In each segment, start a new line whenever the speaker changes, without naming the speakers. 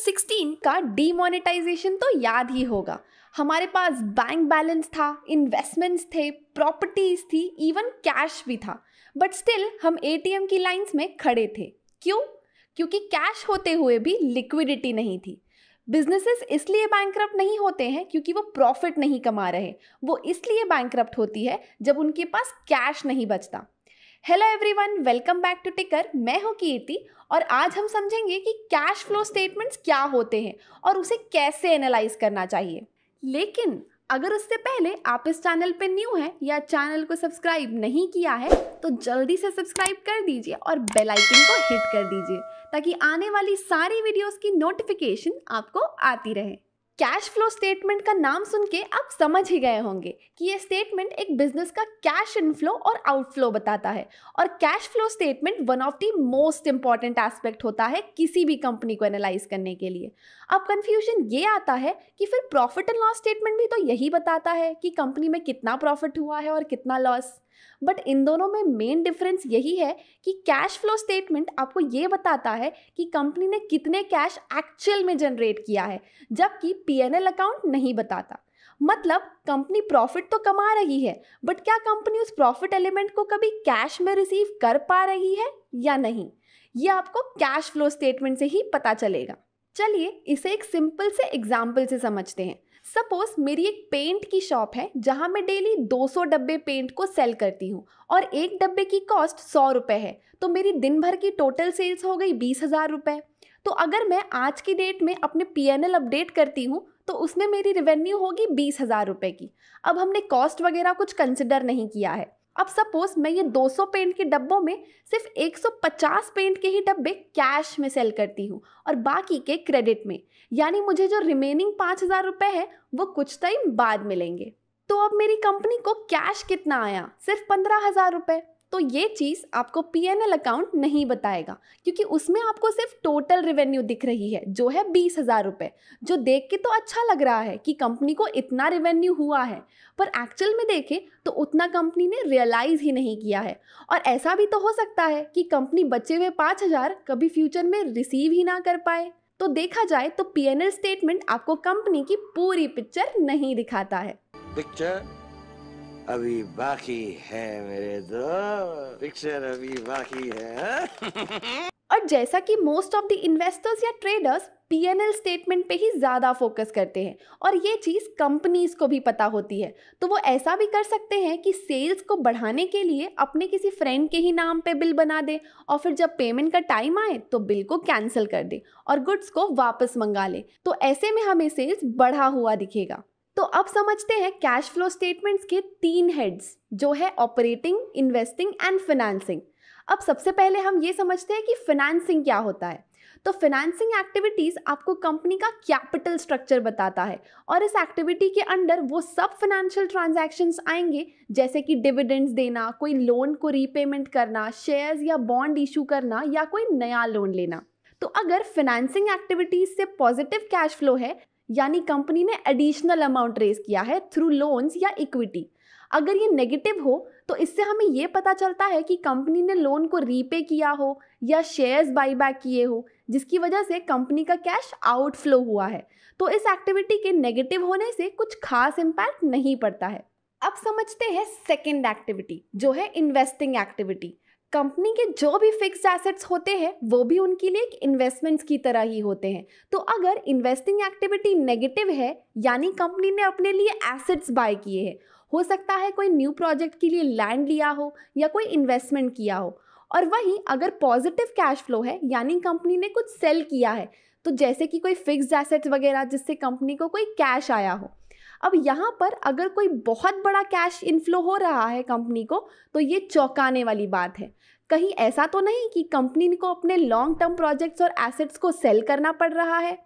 2016 का डीमोनेटाइजेशन तो याद ही होगा हमारे पास बैंक बैलेंस था इन्वेस्टमेंट्स थे प्रॉपर्टीज थी इवन कैश भी था बट स्टिल हम एटीएम की लाइंस में खड़े थे क्यों क्योंकि कैश होते हुए भी लिक्विडिटी नहीं थी बिजनेसेस इसलिए बैंक नहीं होते हैं क्योंकि वो प्रॉफिट नहीं कमा रहे वो इसलिए बैंक होती है जब उनके पास कैश नहीं बचता hello everyone welcome back to Ticker मैं हूं कीर्ति और आज हम समझेंगे कि कैश फ्लो स्टेटमेंट्स क्या होते हैं और उसे कैसे एनालाइज करना चाहिए लेकिन अगर उससे पहले आप इस चैनल पर न्यू हैं या चैनल को सब्सक्राइब नहीं किया है तो जल्दी से सब्सक्राइब कर दीजिए और बेल आइकन को हिट कर दीजिए ताकि आने वाली सारी वीडियोस की नोटिफिकेशन आपको आती रहे कैश फ्लो स्टेटमेंट का नाम सुन के आप समझ ही गए होंगे कि ये स्टेटमेंट एक बिजनेस का कैश इनफ्लो और आउटफ्लो बताता है और cash flow statement one of the most important aspect होता है किसी भी कंपनी को एनालाइज करने के लिए अब कंफ्यूजन ये आता है कि फिर प्रॉफिट एंड लॉस स्टेटमेंट भी तो यही बताता है कि कंपनी में कितना प्रॉफिट हुआ है और कितना लॉस बट इन दोनों में मेन डिफरेंस यही है कि कैश फ्लो स्टेटमेंट आपको ये बताता है कि कंपनी ने कितने कैश एक्चुअल में जनरेट किया है जबकि पी अकाउंट नहीं बताता मतलब कंपनी प्रॉफिट तो कमा रही है बट क्या कंपनी उस प्रॉफिट एलिमेंट को कभी कैश में रिसीव कर पा रही है या नहीं ये आपको कैश फ्लो स्टेटमेंट से ही पता चलेगा चलिए इसे एक सिंपल से एग्जाम्पल से समझते हैं सपोज मेरी एक पेंट की शॉप है जहाँ मैं डेली 200 डब्बे पेंट को सेल करती हूँ और एक डब्बे की कॉस्ट सौ रुपये है तो मेरी दिन भर की टोटल सेल्स हो गई बीस हज़ार रुपये तो अगर मैं आज की डेट में अपने पी अपडेट करती हूँ तो उसमें मेरी रेवेन्यू होगी बीस हज़ार रुपये की अब हमने कॉस्ट वगैरह कुछ कंसिडर नहीं किया है अब सपोज मैं ये 200 पेंट के डब्बों में सिर्फ 150 पेंट के ही डब्बे कैश में सेल करती हूँ और बाकी के क्रेडिट में यानी मुझे जो रिमेनिंग पाँच हज़ार रुपये है वो कुछ टाइम बाद मिलेंगे तो अब मेरी कंपनी को कैश कितना आया सिर्फ पंद्रह हज़ार रुपये तो ये चीज़ आपको पी अकाउंट नहीं बताएगा क्योंकि उसमें आपको सिर्फ टोटल रिवेन्यू दिख रही है जो है बीस हज़ार रुपये जो देख के तो अच्छा लग रहा है कि कंपनी को इतना रिवेन्यू हुआ है पर एक्चुअल में देखें तो उतना कंपनी ने रियलाइज़ ही नहीं किया है और ऐसा भी तो हो सकता है कि कंपनी बचे हुए पाँच हज़ार कभी फ्यूचर में रिसीव ही ना कर पाए तो देखा जाए तो पी स्टेटमेंट आपको कंपनी की पूरी पिक्चर नहीं दिखाता है पिक्चर अभी बाकी है मेरे दो तो। पिक्चर अभी बाकी है हाँ? और जैसा कि मोस्ट ऑफ द इन्वेस्टर्स या ट्रेडर्स पीएनएल स्टेटमेंट पे ही ज़्यादा फोकस करते हैं और ये चीज़ कंपनीज को भी पता होती है तो वो ऐसा भी कर सकते हैं कि सेल्स को बढ़ाने के लिए अपने किसी फ्रेंड के ही नाम पे बिल बना दे और फिर जब पेमेंट का टाइम आए तो बिल को कैंसिल कर दे और गुड्स को वापस मंगा ले तो ऐसे में हमें सेल्स बढ़ा हुआ दिखेगा तो अब समझते हैं कैश फ्लो स्टेटमेंट्स के तीन हेड्स जो है ऑपरेटिंग इन्वेस्टिंग एंड फाइनेंसिंग अब सबसे पहले हम ये समझते हैं कि फाइनेंसिंग क्या होता है तो फाइनेंसिंग एक्टिविटीज़ आपको कंपनी का कैपिटल स्ट्रक्चर बताता है और इस एक्टिविटी के अंडर वो सब फाइनेंशियल ट्रांजैक्शंस आएंगे जैसे कि डिविडेंड्स देना कोई लोन को रीपेमेंट करना शेयर्स या बॉन्ड इशू करना या कोई नया लोन लेना तो अगर फाइनेंसिंग एक्टिविटीज से पॉजिटिव कैश फ्लो है यानी कंपनी ने एडिशनल अमाउंट रेज किया है थ्रू लोन्स या इक्विटी अगर ये नेगेटिव हो तो इससे हमें ये पता चलता है कि कंपनी ने लोन को रीपे किया हो या शेयर्स बाईबैक किए हो जिसकी वजह से कंपनी का कैश आउटफ्लो हुआ है तो इस एक्टिविटी के नेगेटिव होने से कुछ खास इम्पैक्ट नहीं पड़ता है अब समझते हैं सेकेंड एक्टिविटी जो है इन्वेस्टिंग एक्टिविटी कंपनी के जो भी फिक्स्ड एसेट्स होते हैं वो भी उनके लिए एक इन्वेस्टमेंट्स की तरह ही होते हैं तो अगर इन्वेस्टिंग एक्टिविटी नेगेटिव है यानी कंपनी ने अपने लिए एसेट्स बाय किए हैं हो सकता है कोई न्यू प्रोजेक्ट के लिए लैंड लिया हो या कोई इन्वेस्टमेंट किया हो और वहीं अगर पॉजिटिव कैश फ्लो है यानी कंपनी ने कुछ सेल किया है तो जैसे कि कोई फिक्स्ड एसेट्स वगैरह जिससे कंपनी को कोई कैश आया हो अब यहाँ पर अगर कोई बहुत बड़ा कैश इनफ्लो हो रहा है कंपनी को तो ये चौंकाने वाली बात है कहीं ऐसा तो नहीं कि कंपनी को अपने लॉन्ग टर्म प्रोजेक्ट्स और एसेट्स को सेल करना पड़ रहा है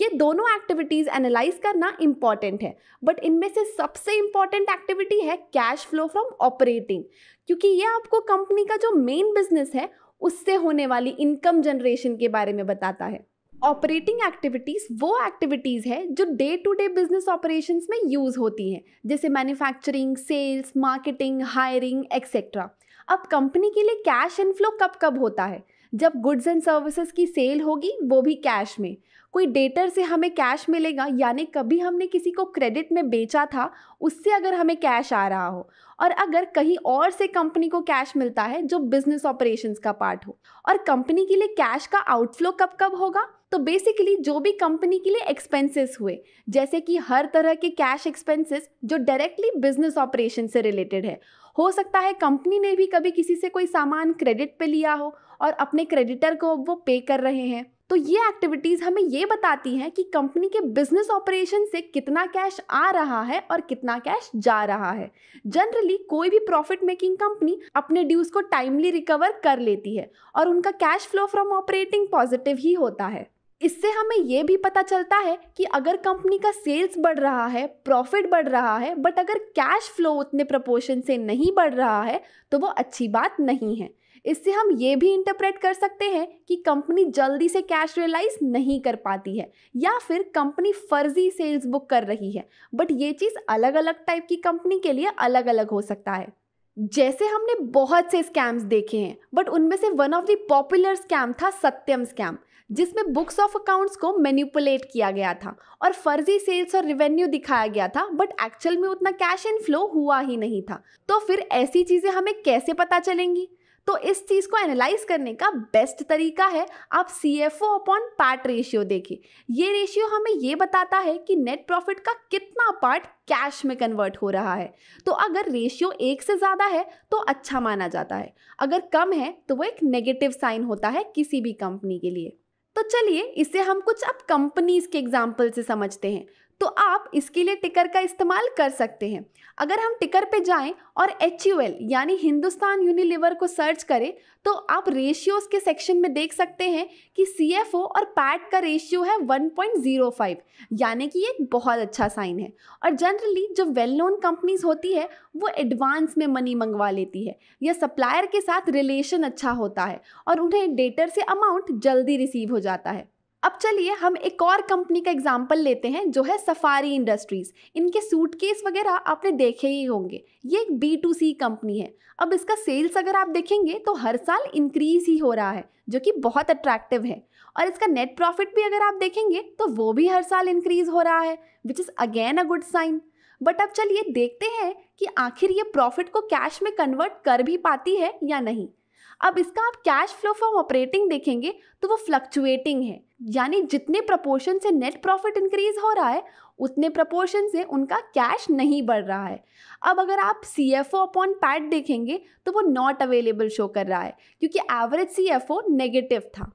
ये दोनों एक्टिविटीज़ एनालाइज करना इम्पॉर्टेंट है बट इनमें से सबसे इम्पॉर्टेंट एक्टिविटी है कैश फ्लो फ्रॉम ऑपरेटिंग क्योंकि ये आपको कंपनी का जो मेन बिजनेस है उससे होने वाली इनकम जनरेशन के बारे में बताता है ऑपरेटिंग एक्टिविटीज़ वो एक्टिविटीज़ है जो day to day business operation में यूज़ होती हैं जैसे manufacturing sales marketing hiring etcetera अब कंपनी के लिए कैश इनफ्लो कब कब होता है जब गुड्स एंड सर्विसेज की सेल होगी वो भी कैश में कोई डेटर से हमें कैश मिलेगा यानी कभी हमने किसी को क्रेडिट में बेचा था उससे अगर हमें कैश आ रहा हो और अगर कहीं और से कंपनी को कैश मिलता है जो बिजनेस ऑपरेशंस का पार्ट हो और कंपनी के लिए कैश का आउटफ्लो कब कब होगा तो बेसिकली जो भी कंपनी के लिए एक्सपेंसेस हुए जैसे कि हर तरह के कैश एक्सपेंसेस जो डायरेक्टली बिजनेस ऑपरेशन से रिलेटेड है हो सकता है कंपनी ने भी कभी किसी से कोई सामान क्रेडिट पे लिया हो और अपने क्रेडिटर को वो पे कर रहे हैं तो ये एक्टिविटीज़ हमें ये बताती हैं कि कंपनी के बिजनेस ऑपरेशन से कितना कैश आ रहा है और कितना कैश जा रहा है जनरली कोई भी प्रॉफिट मेकिंग कंपनी अपने ड्यूज को टाइमली रिकवर कर लेती है और उनका cash flow from operating positive ही होता है इससे हमें ये भी पता चलता है कि अगर कंपनी का सेल्स बढ़ रहा है प्रॉफिट बढ़ रहा है बट अगर कैश फ्लो उतने प्रपोर्शन से नहीं बढ़ रहा है तो वो अच्छी बात नहीं है इससे हम ये भी इंटरप्रेट कर सकते हैं कि कंपनी जल्दी से कैश रियलाइज नहीं कर पाती है या फिर कंपनी फर्जी सेल्स बुक कर रही है बट ये चीज़ अलग अलग टाइप की कंपनी के लिए अलग अलग हो सकता है जैसे हमने बहुत से स्कैम्स देखे हैं बट उनमें से one of the popular scam था सत्यम स्कैम जिसमें बुक्स ऑफ अकाउंट्स को मैनिपुलेट किया गया था और फर्जी सेल्स और रिवेन्यू दिखाया गया था बट एक्चुअल में उतना कैश इन फ्लो हुआ ही नहीं था तो फिर ऐसी चीज़ें हमें कैसे पता चलेंगी तो इस चीज़ को एनालाइज करने का बेस्ट तरीका है आप C F O upon PAT ratio देखिए ये रेशियो हमें ये बताता है कि नेट प्रॉफिट का कितना पार्ट कैश में कन्वर्ट हो रहा है तो अगर रेशियो एक से ज़्यादा है तो अच्छा माना जाता है अगर कम है तो वो एक नेगेटिव साइन होता है किसी भी कंपनी के लिए तो चलिए इसे हम कुछ अब कंपनीज के एग्जाम्पल से समझते हैं तो आप इसके लिए टिकर का इस्तेमाल कर सकते हैं अगर हम टिकर पे जाएं और एच यानी हिंदुस्तान यूनिलीवर को सर्च करें तो आप रेशियोज़ के सेक्शन में देख सकते हैं कि सी और पैट का रेशियो है 1.05 यानी कि एक बहुत अच्छा साइन है और जनरली जो वेल नोन कंपनीज होती है वो एडवांस में मनी मंगवा लेती है या सप्लायर के साथ रिलेशन अच्छा होता है और उन्हें डेटर से अमाउंट जल्दी रिसीव हो जाता है अब चलिए हम एक और कंपनी का एग्जाम्पल लेते हैं जो है सफारी इंडस्ट्रीज़ इनके सूटकेस वगैरह आपने देखे ही होंगे ये एक बी टू सी कंपनी है अब इसका सेल्स अगर आप देखेंगे तो हर साल इंक्रीज ही हो रहा है जो कि बहुत अट्रैक्टिव है और इसका नेट प्रॉफिट भी अगर आप देखेंगे तो वो भी हर साल इंक्रीज हो रहा है which is again a good sign but अब चलिए देखते हैं कि आखिर ये प्रॉफिट को कैश में कन्वर्ट कर भी पाती है या नहीं अब इसका आप कैश फ्लो फ्रॉम ऑपरेटिंग देखेंगे तो वो फ्लक्चुएटिंग है यानी जितने प्रपोर्शन से नेट प्रॉफिट इंक्रीज हो रहा है उतने प्रपोर्शन से उनका कैश नहीं बढ़ रहा है अब अगर आप C F O upon PAT देखेंगे तो वो नॉट अवेलेबल शो कर रहा है क्योंकि average C F O negative था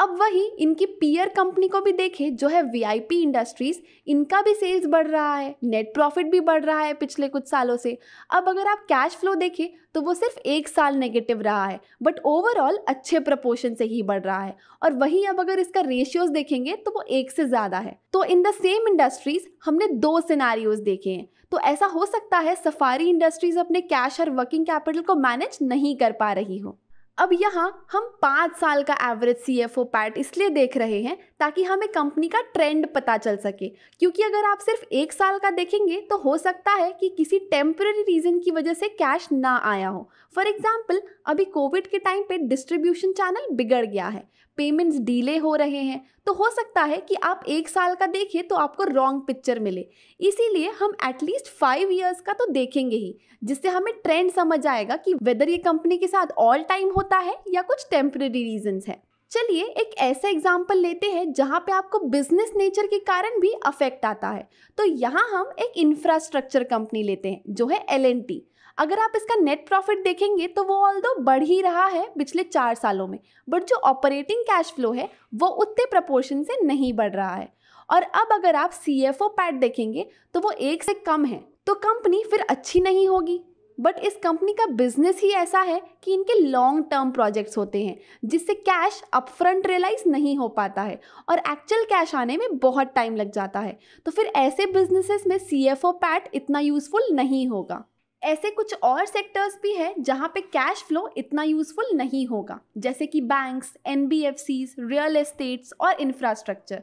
अब वही इनकी पीयर कंपनी को भी देखें जो है वीआईपी इंडस्ट्रीज इनका भी सेल्स बढ़ रहा है नेट प्रॉफिट भी बढ़ रहा है पिछले कुछ सालों से अब अगर आप कैश फ्लो देखें तो वो सिर्फ एक साल नेगेटिव रहा है बट ओवरऑल अच्छे प्रपोर्शन से ही बढ़ रहा है और वहीं अब अगर इसका रेशियोज देखेंगे तो वो एक से ज़्यादा है तो इन द सेम इंडस्ट्रीज हमने दो सिनारियोज देखे हैं तो ऐसा हो सकता है सफारी इंडस्ट्रीज अपने कैश और वर्किंग कैपिटल को मैनेज नहीं कर पा रही हो अब यहाँ हम पाँच साल का average C F O PAT इसलिए देख रहे हैं ताकि हमें कंपनी का ट्रेंड पता चल सके क्योंकि अगर आप सिर्फ एक साल का देखेंगे तो हो सकता है कि किसी टेम्प्रेरी रीज़न की वजह से कैश ना आया हो फॉर एग्जाम्पल अभी कोविड के टाइम पे डिस्ट्रीब्यूशन चैनल बिगड़ गया है पेमेंट्स डीले हो रहे हैं तो हो सकता है कि आप एक साल का देखिए तो आपको रॉन्ग पिक्चर मिले इसीलिए हम एटलीस्ट फाइव ईयर्स का तो देखेंगे ही जिससे हमें ट्रेंड समझ आएगा कि वेदर ये कंपनी के साथ ऑल टाइम होता है या कुछ टेम्प्रेरी रीजन्स है चलिए एक ऐसा एग्जाम्पल लेते हैं जहाँ पे आपको बिजनेस नेचर के कारण भी अफेक्ट आता है तो यहाँ हम एक इंफ्रास्ट्रक्चर कंपनी लेते हैं जो है एल एन टी अगर आप इसका नेट प्रॉफिट देखेंगे तो वो ऑल दो बढ़ ही रहा है पिछले चार सालों में बट जो ऑपरेटिंग कैश फ्लो है वो उतने प्रपोर्शन से नहीं बढ़ रहा है और अब अगर आप सी एफ ओ पैट देखेंगे तो वो एक से कम है तो कंपनी फिर अच्छी नहीं होगी बट इस कंपनी का बिजनेस ही ऐसा है कि इनके लॉन्ग टर्म प्रोजेक्ट्स होते हैं जिससे कैश अपफ्रंट रियलाइज नहीं हो पाता है और एक्चुअल कैश आने में बहुत टाइम लग जाता है तो फिर ऐसे बिजनेसेस में सी एफ ओ पैट इतना यूज़फुल नहीं होगा ऐसे कुछ और सेक्टर्स भी हैं जहाँ पे कैश फ्लो इतना यूजफुल नहीं होगा जैसे कि बैंक्स एन रियल एस्टेट्स और इंफ्रास्ट्रक्चर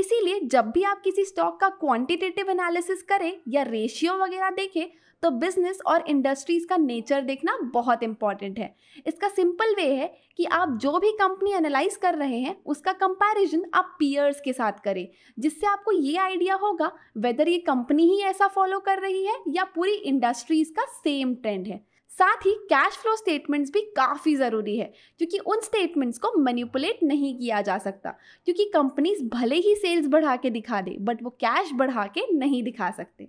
इसीलिए जब भी आप किसी स्टॉक का क्वांटिटेटिव एनालिसिस करें या रेशियो वगैरह देखें तो बिजनेस और इंडस्ट्रीज़ का नेचर देखना बहुत इंपॉर्टेंट है इसका सिंपल वे है कि आप जो भी कंपनी एनालाइज कर रहे हैं उसका कंपैरिजन आप पीयर्स के साथ करें जिससे आपको ये आइडिया होगा वेदर ये कंपनी ही ऐसा फॉलो कर रही है या पूरी इंडस्ट्रीज़ का सेम ट्रेंड है साथ ही कैश फ्लो स्टेटमेंट्स भी काफ़ी ज़रूरी है क्योंकि उन स्टेटमेंट्स को मैनिपुलेट नहीं किया जा सकता क्योंकि कंपनीज भले ही सेल्स बढ़ा के दिखा दे बट वो कैश बढ़ा के नहीं दिखा सकते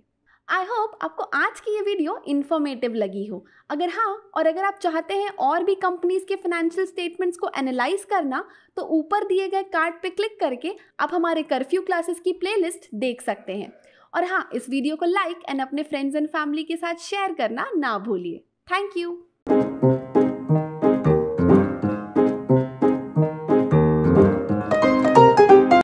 आई होप आपको आज की ये वीडियो इन्फॉर्मेटिव लगी हो अगर हाँ और अगर आप चाहते हैं और भी कंपनीज के फाइनेंशियल स्टेटमेंट्स को एनालाइज करना तो ऊपर दिए गए कार्ड पे क्लिक करके आप हमारे कर्फ्यू क्लासेस की प्लेलिस्ट देख सकते हैं और हाँ इस वीडियो को लाइक एंड अपने फ्रेंड्स एंड फैमिली के साथ शेयर करना ना भूलिए थैंक यू